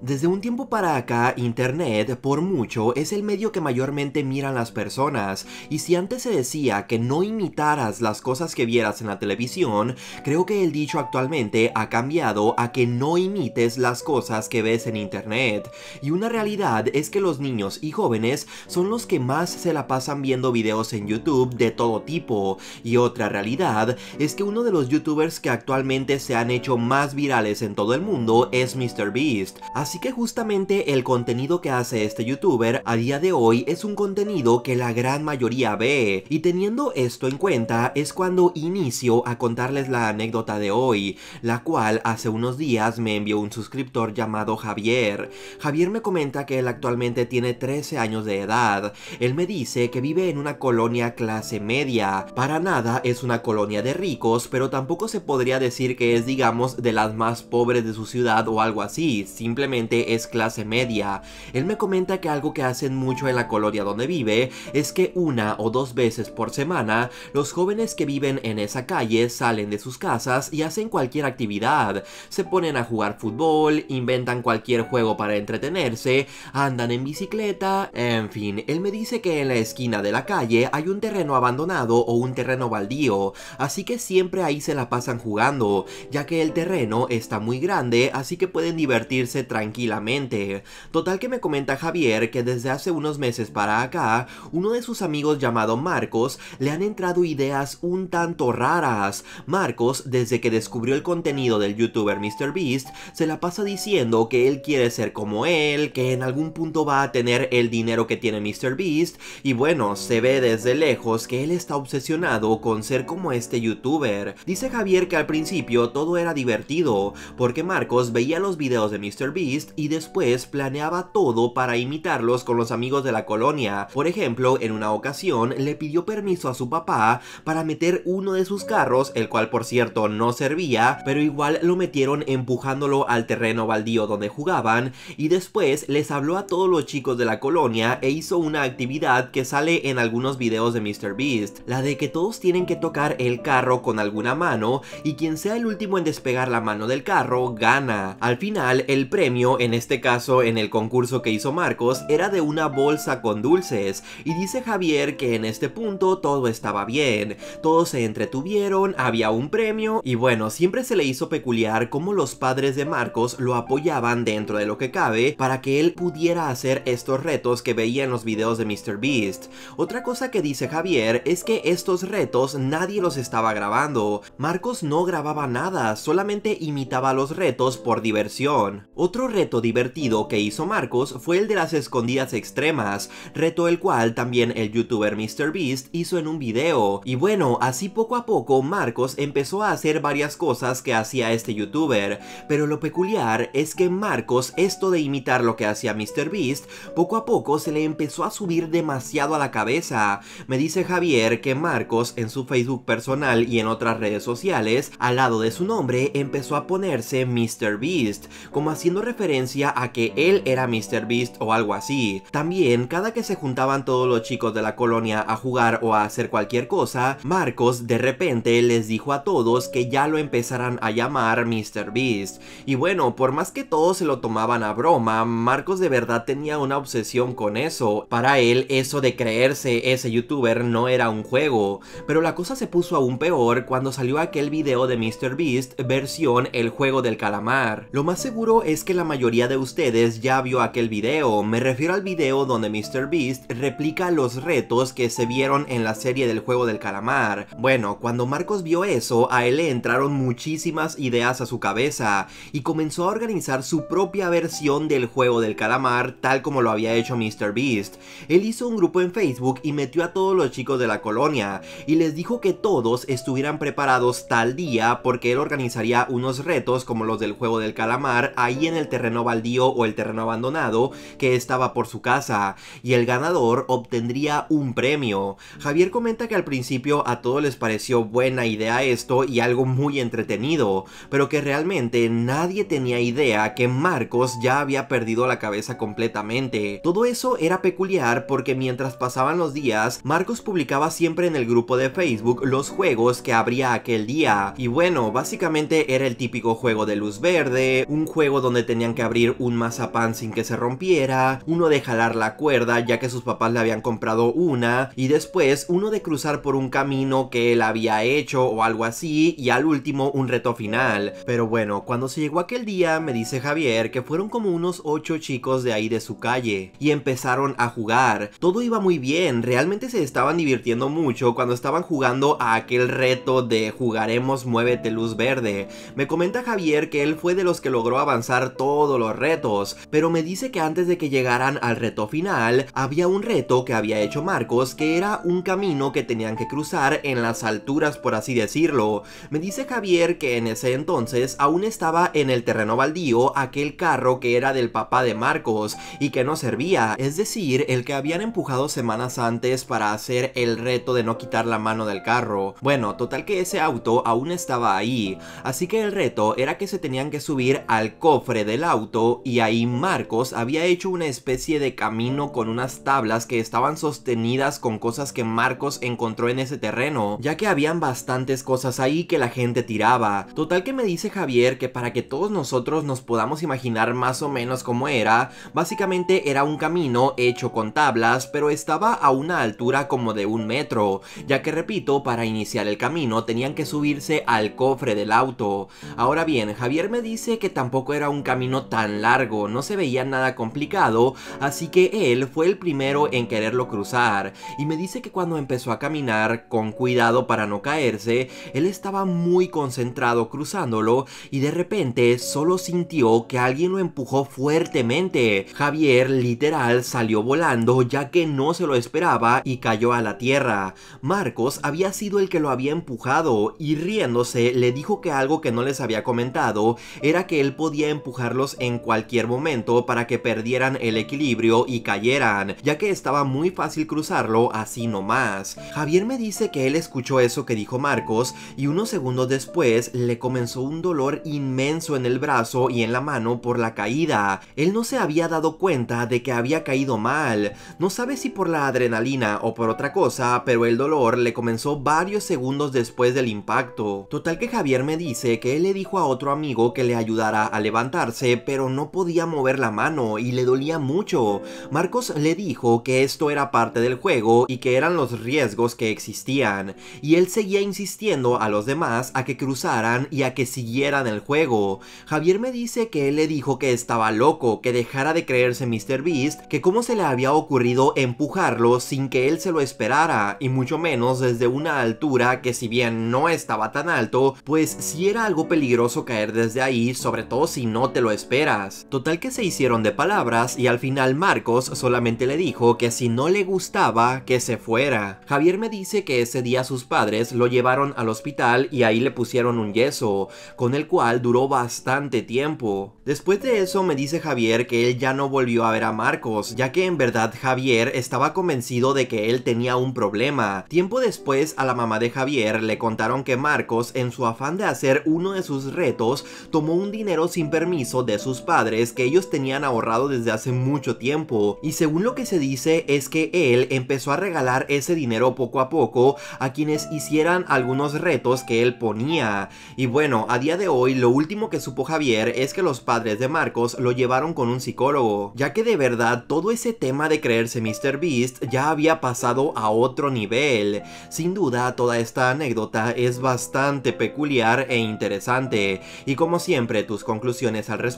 Desde un tiempo para acá, Internet, por mucho, es el medio que mayormente miran las personas, y si antes se decía que no imitaras las cosas que vieras en la televisión, creo que el dicho actualmente ha cambiado a que no imites las cosas que ves en Internet. Y una realidad es que los niños y jóvenes son los que más se la pasan viendo videos en YouTube de todo tipo, y otra realidad es que uno de los youtubers que actualmente se han hecho más virales en todo el mundo es MrBeast. Así que justamente el contenido que hace este youtuber a día de hoy es un contenido que la gran mayoría ve, y teniendo esto en cuenta es cuando inicio a contarles la anécdota de hoy, la cual hace unos días me envió un suscriptor llamado Javier. Javier me comenta que él actualmente tiene 13 años de edad, él me dice que vive en una colonia clase media, para nada es una colonia de ricos, pero tampoco se podría decir que es digamos de las más pobres de su ciudad o algo así, simplemente es clase media. Él me comenta que algo que hacen mucho en la colonia donde vive es que una o dos veces por semana los jóvenes que viven en esa calle salen de sus casas y hacen cualquier actividad. Se ponen a jugar fútbol, inventan cualquier juego para entretenerse, andan en bicicleta, en fin, él me dice que en la esquina de la calle hay un terreno abandonado o un terreno baldío, así que siempre ahí se la pasan jugando, ya que el terreno está muy grande, así que pueden divertirse tranquilamente tranquilamente. Total que me comenta Javier que desde hace unos meses para acá, uno de sus amigos llamado Marcos le han entrado ideas un tanto raras. Marcos, desde que descubrió el contenido del youtuber MrBeast, se la pasa diciendo que él quiere ser como él, que en algún punto va a tener el dinero que tiene MrBeast, y bueno, se ve desde lejos que él está obsesionado con ser como este youtuber. Dice Javier que al principio todo era divertido, porque Marcos veía los videos de MrBeast y después planeaba todo para imitarlos con los amigos de la colonia. Por ejemplo, en una ocasión le pidió permiso a su papá para meter uno de sus carros, el cual por cierto no servía, pero igual lo metieron empujándolo al terreno baldío donde jugaban y después les habló a todos los chicos de la colonia e hizo una actividad que sale en algunos videos de Mr. Beast, la de que todos tienen que tocar el carro con alguna mano y quien sea el último en despegar la mano del carro gana. Al final el premio en este caso en el concurso que hizo Marcos, era de una bolsa con dulces, y dice Javier que en este punto todo estaba bien, todos se entretuvieron, había un premio, y bueno, siempre se le hizo peculiar cómo los padres de Marcos lo apoyaban dentro de lo que cabe para que él pudiera hacer estos retos que veía en los videos de Mr. Beast. Otra cosa que dice Javier es que estos retos nadie los estaba grabando, Marcos no grababa nada, solamente imitaba los retos por diversión. Otro reto divertido que hizo Marcos fue el de las escondidas extremas, reto el cual también el youtuber MrBeast hizo en un video. Y bueno, así poco a poco Marcos empezó a hacer varias cosas que hacía este youtuber, pero lo peculiar es que Marcos esto de imitar lo que hacía MrBeast, poco a poco se le empezó a subir demasiado a la cabeza. Me dice Javier que Marcos en su Facebook personal y en otras redes sociales, al lado de su nombre empezó a ponerse MrBeast, como haciendo referencia referencia a que él era Mr. Beast o algo así. También, cada que se juntaban todos los chicos de la colonia a jugar o a hacer cualquier cosa, Marcos de repente les dijo a todos que ya lo empezaran a llamar Mr. Beast. Y bueno, por más que todos se lo tomaban a broma, Marcos de verdad tenía una obsesión con eso. Para él, eso de creerse ese youtuber no era un juego. Pero la cosa se puso aún peor cuando salió aquel video de Mr. Beast versión el juego del calamar. Lo más seguro es que la mayoría de ustedes ya vio aquel video, me refiero al video donde Mr. Beast replica los retos que se vieron en la serie del juego del calamar. Bueno, cuando Marcos vio eso, a él le entraron muchísimas ideas a su cabeza y comenzó a organizar su propia versión del juego del calamar tal como lo había hecho Mr. Beast. Él hizo un grupo en Facebook y metió a todos los chicos de la colonia y les dijo que todos estuvieran preparados tal día porque él organizaría unos retos como los del juego del calamar ahí en el terreno baldío o el terreno abandonado que estaba por su casa, y el ganador obtendría un premio. Javier comenta que al principio a todos les pareció buena idea esto y algo muy entretenido, pero que realmente nadie tenía idea que Marcos ya había perdido la cabeza completamente. Todo eso era peculiar porque mientras pasaban los días, Marcos publicaba siempre en el grupo de Facebook los juegos que habría aquel día. Y bueno, básicamente era el típico juego de luz verde, un juego donde tenía que abrir un mazapán sin que se rompiera, uno de jalar la cuerda ya que sus papás le habían comprado una, y después uno de cruzar por un camino que él había hecho o algo así, y al último un reto final. Pero bueno, cuando se llegó aquel día, me dice Javier que fueron como unos 8 chicos de ahí de su calle, y empezaron a jugar. Todo iba muy bien, realmente se estaban divirtiendo mucho cuando estaban jugando a aquel reto de jugaremos muévete luz verde. Me comenta Javier que él fue de los que logró avanzar todo todos los retos, pero me dice que antes de que llegaran al reto final, había un reto que había hecho Marcos que era un camino que tenían que cruzar en las alturas por así decirlo. Me dice Javier que en ese entonces aún estaba en el terreno baldío aquel carro que era del papá de Marcos y que no servía, es decir, el que habían empujado semanas antes para hacer el reto de no quitar la mano del carro. Bueno, total que ese auto aún estaba ahí, así que el reto era que se tenían que subir al cofre del auto y ahí Marcos había hecho una especie de camino con unas tablas que estaban sostenidas con cosas que Marcos encontró en ese terreno, ya que habían bastantes cosas ahí que la gente tiraba. Total que me dice Javier que para que todos nosotros nos podamos imaginar más o menos cómo era, básicamente era un camino hecho con tablas, pero estaba a una altura como de un metro, ya que repito, para iniciar el camino tenían que subirse al cofre del auto. Ahora bien, Javier me dice que tampoco era un camino tan largo, no se veía nada complicado, así que él fue el primero en quererlo cruzar, y me dice que cuando empezó a caminar con cuidado para no caerse, él estaba muy concentrado cruzándolo y de repente solo sintió que alguien lo empujó fuertemente. Javier literal salió volando ya que no se lo esperaba y cayó a la tierra. Marcos había sido el que lo había empujado y riéndose le dijo que algo que no les había comentado era que él podía empujar en cualquier momento para que perdieran el equilibrio y cayeran, ya que estaba muy fácil cruzarlo así nomás. Javier me dice que él escuchó eso que dijo Marcos y unos segundos después le comenzó un dolor inmenso en el brazo y en la mano por la caída. Él no se había dado cuenta de que había caído mal. No sabe si por la adrenalina o por otra cosa, pero el dolor le comenzó varios segundos después del impacto. Total que Javier me dice que él le dijo a otro amigo que le ayudara a levantarse eh, pero no podía mover la mano y le dolía mucho. Marcos le dijo que esto era parte del juego y que eran los riesgos que existían, y él seguía insistiendo a los demás a que cruzaran y a que siguieran el juego. Javier me dice que él le dijo que estaba loco, que dejara de creerse Mr. Beast, que cómo se le había ocurrido empujarlo sin que él se lo esperara, y mucho menos desde una altura que si bien no estaba tan alto, pues si era algo peligroso caer desde ahí, sobre todo si no te lo esperas. Total que se hicieron de palabras y al final Marcos solamente le dijo que si no le gustaba, que se fuera. Javier me dice que ese día sus padres lo llevaron al hospital y ahí le pusieron un yeso, con el cual duró bastante tiempo. Después de eso me dice Javier que él ya no volvió a ver a Marcos, ya que en verdad Javier estaba convencido de que él tenía un problema. Tiempo después a la mamá de Javier le contaron que Marcos en su afán de hacer uno de sus retos tomó un dinero sin permiso de sus padres que ellos tenían ahorrado desde hace mucho tiempo y según lo que se dice es que él empezó a regalar ese dinero poco a poco a quienes hicieran algunos retos que él ponía. Y bueno, a día de hoy lo último que supo Javier es que los padres de Marcos lo llevaron con un psicólogo, ya que de verdad todo ese tema de creerse Mr. Beast ya había pasado a otro nivel. Sin duda, toda esta anécdota es bastante peculiar e interesante, y como siempre tus conclusiones al respecto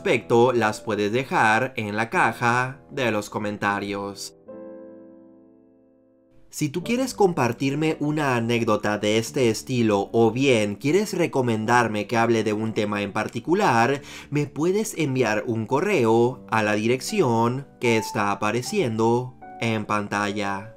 las puedes dejar en la caja de los comentarios. Si tú quieres compartirme una anécdota de este estilo o bien quieres recomendarme que hable de un tema en particular, me puedes enviar un correo a la dirección que está apareciendo en pantalla.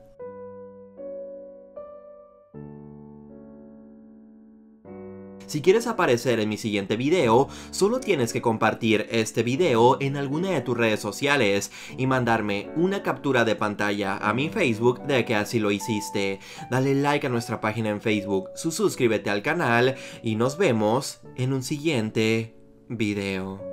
Si quieres aparecer en mi siguiente video, solo tienes que compartir este video en alguna de tus redes sociales y mandarme una captura de pantalla a mi Facebook de que así lo hiciste. Dale like a nuestra página en Facebook, suscríbete al canal y nos vemos en un siguiente video.